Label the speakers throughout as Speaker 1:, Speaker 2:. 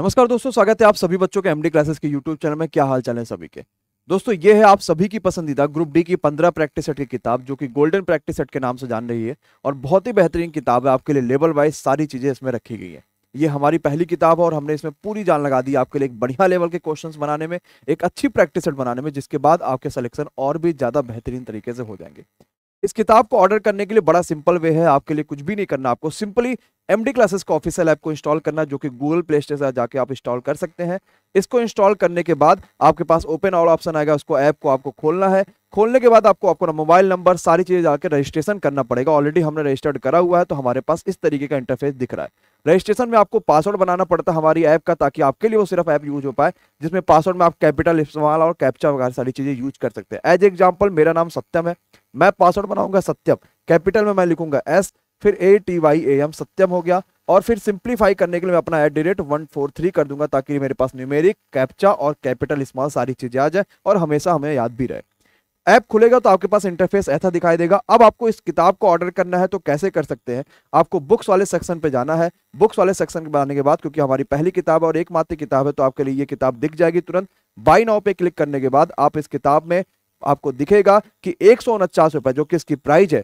Speaker 1: नमस्कार दोस्तों स्वागत है आप सभी बच्चों के एमडी क्लासेस के यूट्यूब चैनल में क्या हाल चाल है सभी के दोस्तों ये है आप सभी की पसंदीदा ग्रुप डी की पंद्रह प्रैक्टिस सेट की किताब जो कि गोल्डन प्रैक्टिस सेट के नाम से जान रही है और बहुत ही बेहतरीन किताब है आपके लिए लेवल वाइज सारी चीज़ें इसमें रखी गई है ये हमारी पहली किताब है और हमने इसमें पूरी जान लगा दी आपके लिए एक बढ़िया लेवल के क्वेश्चंस बनाने में एक अच्छी प्रैक्टिस सेट बनाने में जिसके बाद आपके सिलेक्शन और भी ज़्यादा बेहतरीन तरीके से हो जाएंगे इस किताब को ऑर्डर करने के लिए बड़ा सिंपल वे है आपके लिए कुछ भी नहीं करना आपको सिंपली एम डी क्लासेस का ऑफिशियल ऐप को इंस्टॉल करना जो कि गूगल प्ले स्टोर से जाके आप इंस्टॉल कर सकते हैं इसको इंस्टॉल करने के बाद आपके पास ओपन और ऑप्शन आएगा उसको ऐप को आपको खोलना है खोलने के बाद आपको आपको मोबाइल नंबर सारी चीज़ें जाकर रजिस्ट्रेशन करना पड़ेगा ऑलरेडी हमने रजिस्टर्ड करा हुआ है तो हमारे पास इस तरीके का इंटरफेस दिख रहा है रजिस्ट्रेशन में आपको पासवर्ड बनाना पड़ता है हमारी ऐप का ताकि आपके लिए वो सिर्फ ऐप यूज हो पाए जिसमें पासवर्ड में आप कैपिटल इस्तेमाल और कैप्चा वगैरह सारी चीज़ें यूज कर सकते हैं एज एग्जाम्पल मेरा नाम सत्यम है मैं पासवर्ड बनाऊंगा सत्यम कैपिटल में मैं लिखूंगा एस फिर A T Y A M Satyam हो गया और फिर सिंप्लीफाई करने के लिए मैं अपना at the rate one four three कर दूंगा ताकि मेरे पास न्यूमेरिक कैप्चा और कैपिटल स्मॉल सारी चीज़ें आ जाए और हमेशा हमें याद भी रहे ऐप खुलेगा तो आपके पास इंटरफेस ऐसा दिखाई देगा अब आपको इस किताब को ऑर्डर करना है तो कैसे कर सकते हैं आपको बुक्स वाले सेक्शन पे जाना है बुक्स वाले सेक्शन पे आने के बाद क्योंकि हमारी पहली किताब और एकमात्र किताब है तो आपके लिए ये किताब दिख जाएगी तुरंत बाई नाव पे क्लिक करने के बाद आप इस किताब में आपको दिखेगा कि एक सौ रुपए जो कि इसकी प्राइस है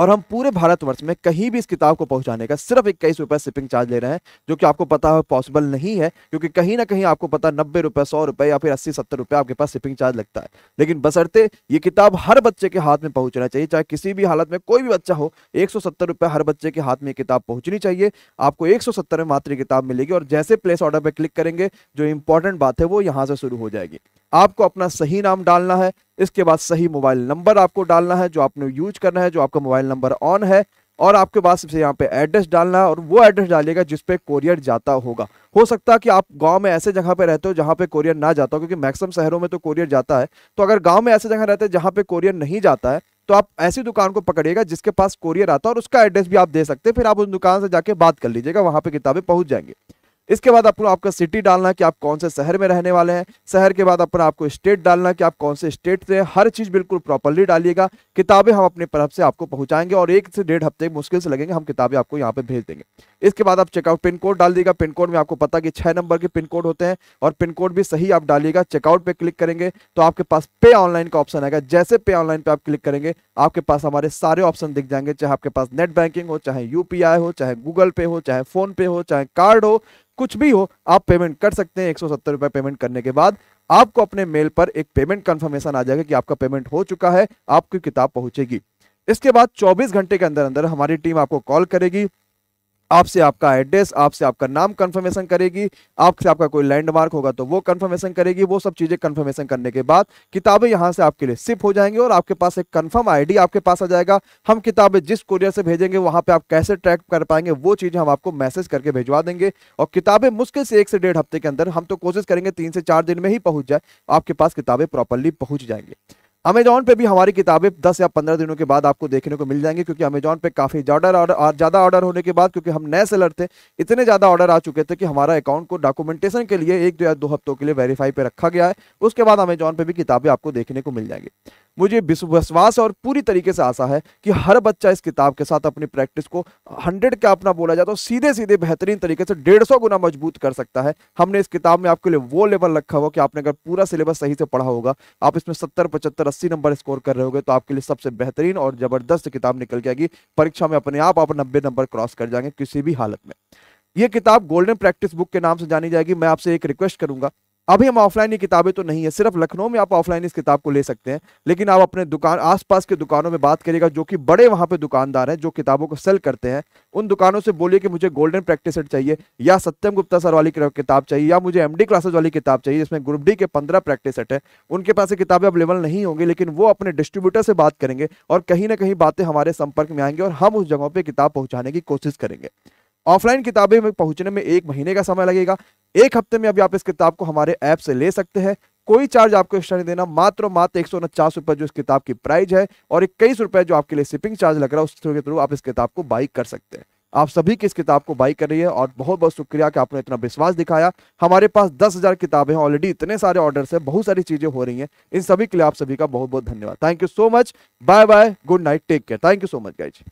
Speaker 1: और हम पूरे भारतवर्ष में कहीं भी इस किताब को पहुंचाने का सिर्फ इक्कीस रुपये शिपिंग चार्ज ले रहे हैं जो कि आपको पता है पॉसिबल नहीं है क्योंकि कहीं ना कहीं आपको पता नब्बे रुपए सौ रुपए या फिर अस्सी सत्तर रुपए आपके पास शिपिंग चार्ज लगता है लेकिन बसरते ये किताब हर बच्चे के हाथ में पहुंचना चाहिए चाहे किसी भी हालत में कोई भी बच्चा हो एक रुपये हर बच्चे के हाथ में किताब पहुंचनी चाहिए आपको एक में मात्र किताब मिलेगी और जैसे प्लेस ऑर्डर पर क्लिक करेंगे जो इंपॉर्टेंट बात है वो यहाँ से शुरू हो जाएगी आपको अपना सही नाम डालना है इसके बाद सही मोबाइल नंबर आपको डालना है जो आपने यूज करना है जो आपका मोबाइल नंबर ऑन है और आपके पास सबसे यहाँ पे एड्रेस डालना है और वो एड्रेस डालिएगा जिस पे कोरियर जाता होगा हो सकता है कि आप गांव में ऐसे जगह पे रहते हो जहाँ पे कोरियर ना जाता हो क्योंकि मैक्सिमम शहरों में तो कोरियर जाता है तो अगर गांव में ऐसे जगह रहते हैं जहाँ पे कोरियर नहीं जाता है तो आप ऐसी दुकान को पकड़िएगा जिसके पास कोरियर आता है और उसका एड्रेस भी आप दे सकते हैं फिर आप उस दुकान से जाके बात कर लीजिएगा वहाँ पर किताबें पहुँच जाएंगे इसके बाद अपना आपका सिटी डालना कि आप कौन से शहर में रहने वाले हैं शहर के बाद अपना आपको स्टेट डालना कि आप कौन से स्टेट से हैं हर चीज़ बिल्कुल प्रॉपरली डालिएगा किताबें हम अपने तरफ से आपको पहुंचाएंगे और एक से डेढ़ हफ्ते मुश्किल से लगेंगे हम किताबें आपको यहाँ पे भेज देंगे इसके बाद आप चेकआउट पिन कोड डाल दिएगा पिन कोड में आपको पता कि छः नंबर के पिन कोड होते हैं और पिन कोड भी सही आप डालिएगा चेकआउट पर क्लिक करेंगे तो आपके पास पे ऑनलाइन का ऑप्शन आएगा जैसे पे ऑनलाइन पर आप क्लिक करेंगे आपके पास हमारे सारे ऑप्शन दिख जाएंगे चाहे आपके पास नेट बैंकिंग हो चाहे यूपीआई हो चाहे गूगल पे हो चाहे फोन पे हो चाहे कार्ड हो कुछ भी हो आप पेमेंट कर सकते हैं एक सौ पेमेंट करने के बाद आपको अपने मेल पर एक पेमेंट कंफर्मेशन आ जाएगा कि आपका पेमेंट हो चुका है आपकी किताब पहुंचेगी इसके बाद 24 घंटे के अंदर अंदर हमारी टीम आपको कॉल करेगी आपसे आपका एड्रेस आपसे आपका नाम कंफर्मेशन करेगी आपसे आपका कोई लैंडमार्क होगा तो वो कंफर्मेशन करेगी वो सब चीज़ें कंफर्मेशन करने के बाद किताबें यहाँ से आपके लिए शिप हो जाएंगी और आपके पास एक कंफर्म आईडी आपके पास आ जाएगा हम किताबें जिस कुरियर से भेजेंगे वहाँ पे आप कैसे ट्रैक कर पाएंगे वो चीज़ें हम आपको मैसेज करके भेजवा देंगे और किताबें मुश्किल से एक से डेढ़ हफ्ते के अंदर हम तो कोशिश करेंगे तीन से चार दिन में ही पहुँच जाए आपके पास किताबें प्रॉपरली पहुँच जाएंगे अमेजॉन पे भी हमारी किताबें 10 या 15 दिनों के बाद आपको देखने को मिल जाएंगे क्योंकि अमेजॉन पे काफ़ी ज़्यादा ऑर्डर ज़्यादा ऑर्डर होने के बाद क्योंकि हम नए सेलर थे इतने ज़्यादा ऑर्डर आ चुके थे कि हमारा अकाउंट को डॉक्यूमेंटेशन के लिए एक दो या दो हफ्तों के लिए वेरीफाई पे रखा गया है उसके बाद अमेजॉन पे भी किताबें आपको देखने को मिल जाएंगे मुझे विश्वास और पूरी तरीके से आशा है कि हर बच्चा इस किताब के साथ अपनी प्रैक्टिस को हंड्रेड का अपना बोला जाता तो है सीधे सीधे बेहतरीन तरीके से डेढ़ सौ गुना मजबूत कर सकता है हमने इस किताब में आपके लिए वो लेवल रखा होगा कि आपने अगर पूरा सिलेबस सही से पढ़ा होगा आप इसमें सत्तर पचहत्तर अस्सी नंबर स्कोर कर रहे होगे तो आपके लिए सबसे बेहतरीन और जबरदस्त किताब निकल के आएगी परीक्षा में अपने आप आप नब्बे नंबर क्रॉस कर जाएंगे किसी भी हालत में ये किताब गोल्डन प्रैक्टिस बुक के नाम से जानी जाएगी मैं आपसे एक रिक्वेस्ट करूंगा अभी हम ऑफलाइन ही किताबें तो नहीं है सिर्फ लखनऊ में आप ऑफलाइन इस किताब को ले सकते हैं लेकिन आप अपने दुकान आसपास के दुकानों में बात करिएगा जो कि बड़े वहाँ पे दुकानदार हैं जो किताबों को सेल करते हैं उन दुकानों से बोलिए कि मुझे गोल्डन प्रैक्टिस सेट चाहिए या सत्यम गुप्ता सर वाली किताब चाहिए या मुझे एम क्लासेस वाली किताब चाहिए जिसमें ग्रुप डी के पंद्रह प्रैक्टिस सेट है उनके पास किताबें अवेलेबल नहीं होंगी लेकिन वो अपने डिस्ट्रीब्यूटर से बात करेंगे और कहीं ना कहीं बातें हमारे संपर्क में आएंगे और हम उस जगहों पर किताब पहुँचाने की कोशिश करेंगे ऑफलाइन किताबें में पहुंचने में एक महीने का समय लगेगा एक हफ्ते में अभी आप इस किताब को हमारे ऐप से ले सकते हैं कोई चार्ज आपको एक्स्ट्रा नहीं देना मात्र मात्र एक सौ जो इस किताब की प्राइस है और इक्कीस रुपये जो आपके लिए शिपिंग चार्ज लग रहा है उसके थ्रू आप इस किताब को बाई कर सकते हैं आप सभी की इस किताब को बाई कर रही है और बहुत बहुत शुक्रिया कि आपने इतना विश्वास दिखाया हमारे पास दस हज़ार किताबें हैं ऑलरेडी इतने सारे ऑर्डर हैं बहुत सारी चीज़ें हो रही हैं इन सभी के लिए आप सभी का बहुत बहुत धन्यवाद thank you so much bye bye good night take care thank you so much ji